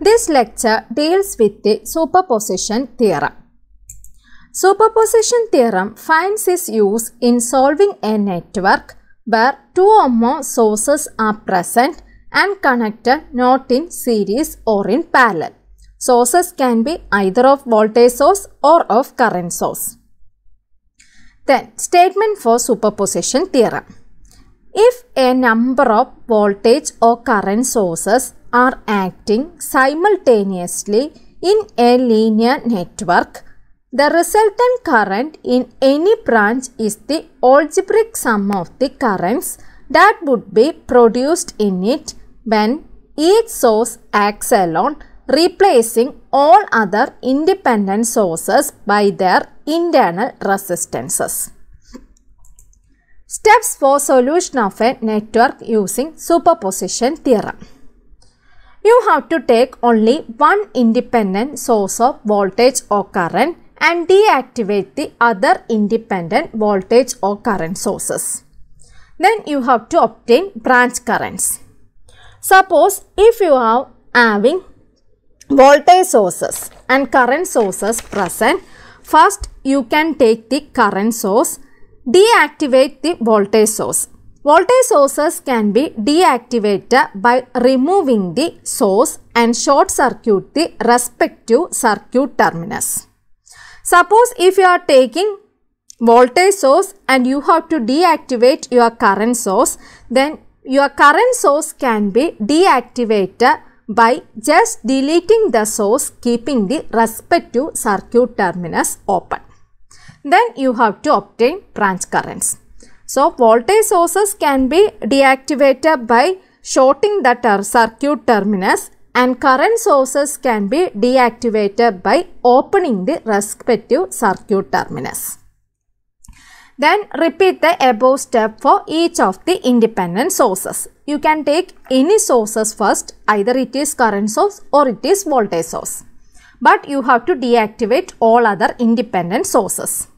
This lecture deals with the superposition theorem. Superposition theorem finds its use in solving a network where two or more sources are present and connected not in series or in parallel. Sources can be either of voltage source or of current source. Then statement for superposition theorem. If a number of voltage or current sources are acting simultaneously in a linear network, the resultant current in any branch is the algebraic sum of the currents that would be produced in it when each source acts alone replacing all other independent sources by their internal resistances. Steps for solution of a network using superposition theorem. You have to take only one independent source of voltage or current and deactivate the other independent voltage or current sources. Then you have to obtain branch currents. Suppose if you are having voltage sources and current sources present, first you can take the current source, deactivate the voltage source Voltage sources can be deactivated by removing the source and short circuit the respective circuit terminus. Suppose if you are taking voltage source and you have to deactivate your current source, then your current source can be deactivated by just deleting the source keeping the respective circuit terminus open. Then you have to obtain branch currents. So, voltage sources can be deactivated by shorting the ter circuit terminus and current sources can be deactivated by opening the respective circuit terminus. Then repeat the above step for each of the independent sources. You can take any sources first, either it is current source or it is voltage source. But you have to deactivate all other independent sources.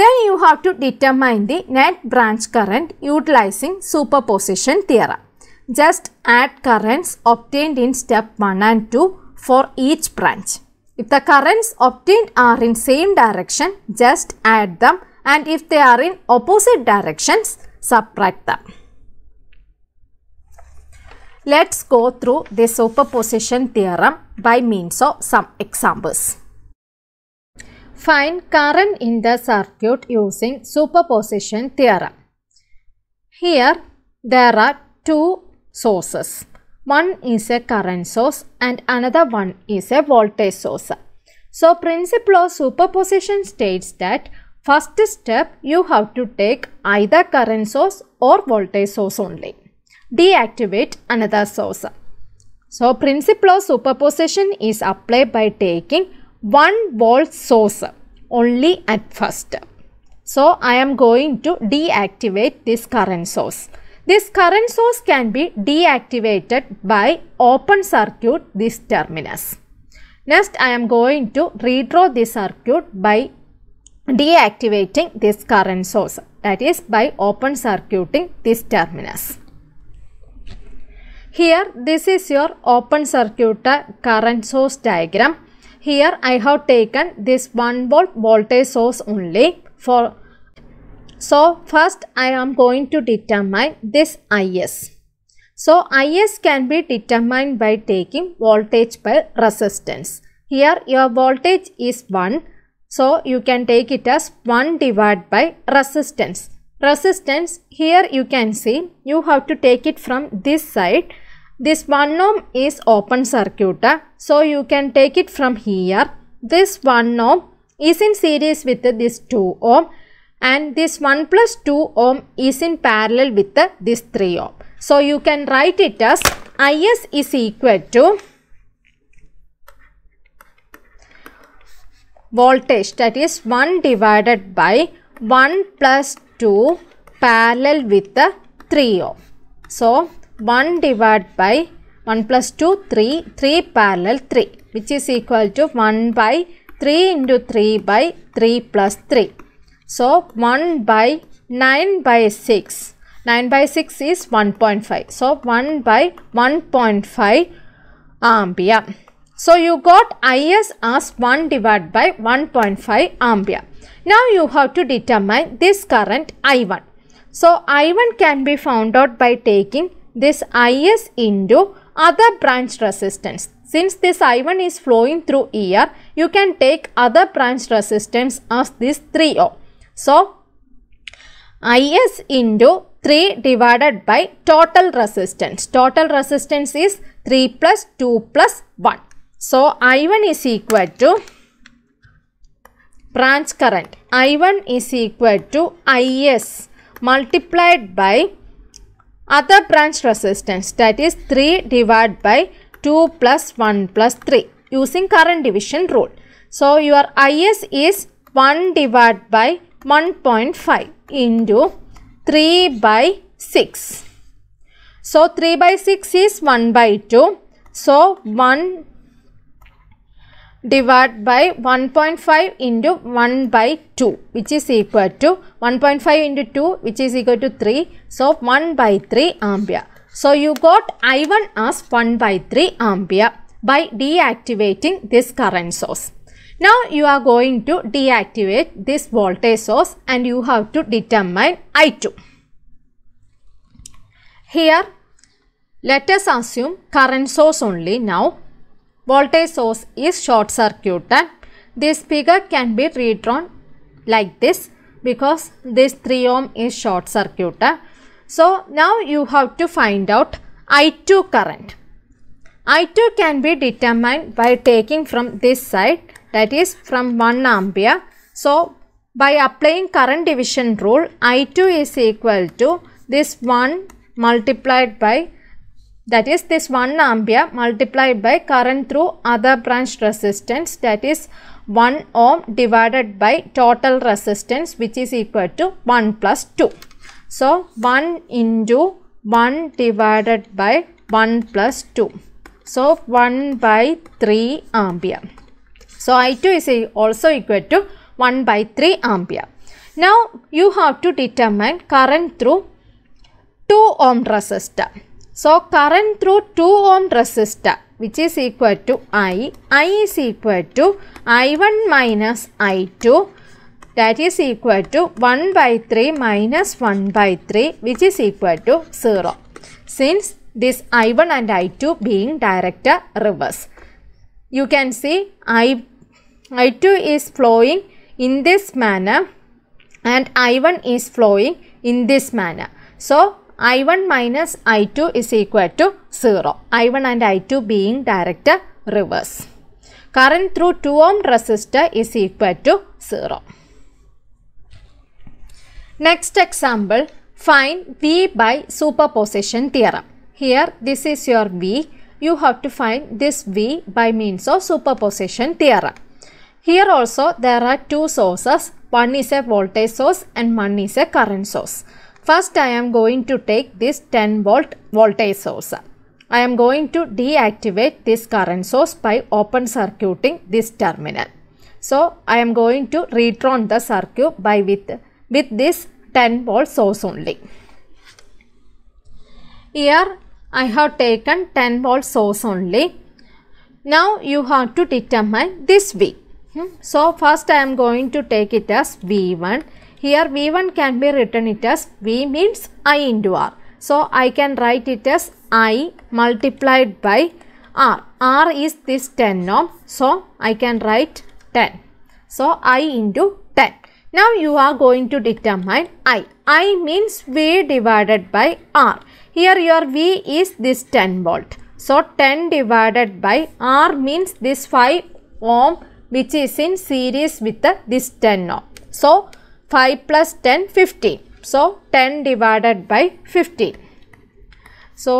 Then you have to determine the net branch current utilizing superposition theorem. Just add currents obtained in step 1 and 2 for each branch. If the currents obtained are in same direction, just add them and if they are in opposite directions, subtract them. Let's go through the superposition theorem by means of some examples. Find current in the circuit using superposition theorem. Here there are two sources. One is a current source and another one is a voltage source. So principle of superposition states that first step you have to take either current source or voltage source only. Deactivate another source. So principle of superposition is applied by taking 1 volt source only at first. So, I am going to deactivate this current source. This current source can be deactivated by open circuit this terminus. Next, I am going to redraw this circuit by deactivating this current source that is by open circuiting this terminus. Here, this is your open circuit uh, current source diagram here I have taken this 1 volt voltage source only for. So first I am going to determine this IS. So IS can be determined by taking voltage by resistance. Here your voltage is 1. So you can take it as 1 divided by resistance. Resistance here you can see you have to take it from this side this 1 ohm is open circuit. So you can take it from here. This 1 ohm is in series with this 2 ohm and this 1 plus 2 ohm is in parallel with this 3 ohm. So you can write it as Is is equal to voltage that is 1 divided by 1 plus 2 parallel with the 3 ohm. So 1 divided by 1 plus 2, 3, 3 parallel 3 which is equal to 1 by 3 into 3 by 3 plus 3. So, 1 by 9 by 6. 9 by 6 is 1.5. So, 1 by 1.5 ampere. So, you got IS as 1 divided by 1.5 ampere. Now, you have to determine this current I1. So, I1 can be found out by taking this Is into other branch resistance. Since this I1 is flowing through ER, you can take other branch resistance as this 3O. So, Is into 3 divided by total resistance. Total resistance is 3 plus 2 plus 1. So, I1 is equal to branch current. I1 is equal to Is multiplied by other branch resistance that is 3 divided by 2 plus 1 plus 3 using current division rule. So, your IS is 1 divided by 1.5 into 3 by 6. So, 3 by 6 is 1 by 2. So, 1 divided by 1.5 into 1 by 2 which is equal to 1.5 into 2 which is equal to 3. So, 1 by 3 ampere. So, you got I1 as 1 by 3 ampere by deactivating this current source. Now, you are going to deactivate this voltage source and you have to determine I2. Here, let us assume current source only now voltage source is short circuited. This figure can be redrawn like this because this 3 ohm is short circuited. So, now you have to find out I2 current. I2 can be determined by taking from this side that is from 1 ampere. So, by applying current division rule I2 is equal to this 1 multiplied by that is this 1 ampere multiplied by current through other branch resistance that is 1 ohm divided by total resistance which is equal to 1 plus 2. So, 1 into 1 divided by 1 plus 2. So, 1 by 3 ampere. So, I2 is also equal to 1 by 3 ampere. Now, you have to determine current through 2 ohm resistor. So, current through 2 ohm resistor which is equal to I. I is equal to I1 minus I2 that is equal to 1 by 3 minus 1 by 3 which is equal to 0. Since this I1 and I2 being direct reverse. You can see I, I2 is flowing in this manner and I1 is flowing in this manner. So, I1 minus I2 is equal to 0. I1 and I2 being direct reverse. Current through 2 ohm resistor is equal to 0. Next example, find V by superposition theorem. Here this is your V. You have to find this V by means of superposition theorem. Here also there are two sources. One is a voltage source and one is a current source. First I am going to take this 10 volt voltage source. I am going to deactivate this current source by open circuiting this terminal. So I am going to return the circuit by with, with this 10 volt source only. Here I have taken 10 volt source only. Now you have to determine this V. Hmm? So first I am going to take it as V1 here V1 can be written it as V means I into R. So, I can write it as I multiplied by R. R is this 10 norm. So, I can write 10. So, I into 10. Now, you are going to determine I. I means V divided by R. Here your V is this 10 volt. So, 10 divided by R means this 5 ohm which is in series with the, this 10 ohm. So, 5 plus 10 15. So, 10 divided by 15. So,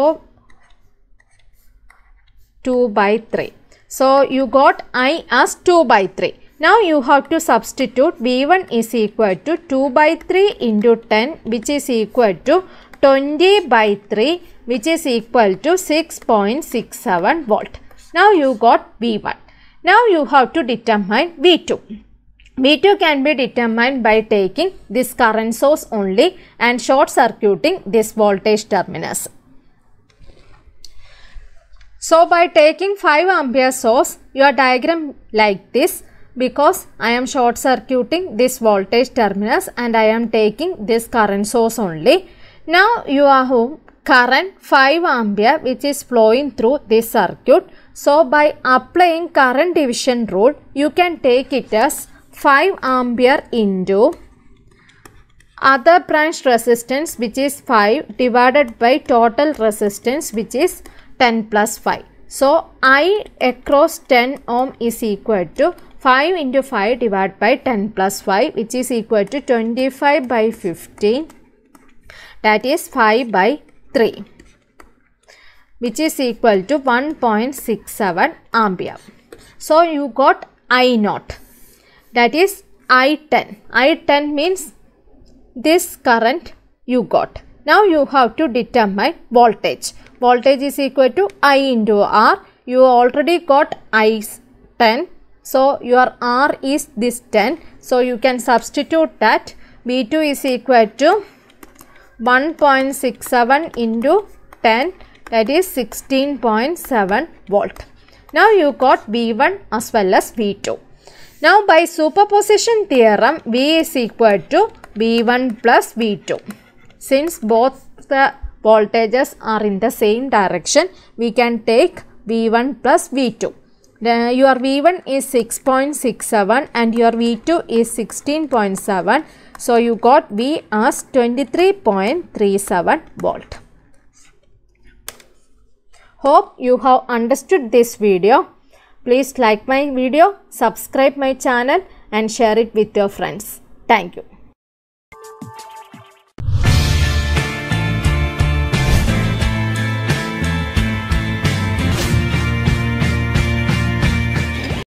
2 by 3. So, you got I as 2 by 3. Now, you have to substitute V1 is equal to 2 by 3 into 10 which is equal to 20 by 3 which is equal to 6.67 volt. Now, you got V1. Now, you have to determine V2. V2 can be determined by taking this current source only and short circuiting this voltage terminus. So, by taking 5 ampere source, your diagram like this because I am short circuiting this voltage terminus and I am taking this current source only. Now, you are home current 5 ampere which is flowing through this circuit. So, by applying current division rule, you can take it as 5 ampere into other branch resistance which is 5 divided by total resistance which is 10 plus 5. So, I across 10 ohm is equal to 5 into 5 divided by 10 plus 5 which is equal to 25 by 15 that is 5 by 3 which is equal to 1.67 ampere. So, you got I naught that is I10. I10 means this current you got. Now you have to determine voltage. Voltage is equal to I into R. You already got I 10. So your R is this 10. So you can substitute that. V2 is equal to 1.67 into 10 that is 16.7 volt. Now you got V1 as well as V2. Now by superposition theorem, V is equal to V1 plus V2. Since both the voltages are in the same direction, we can take V1 plus V2. The, your V1 is 6.67 and your V2 is 16.7. So, you got V as 23.37 volt. Hope you have understood this video. Please like my video, subscribe my channel and share it with your friends. Thank you.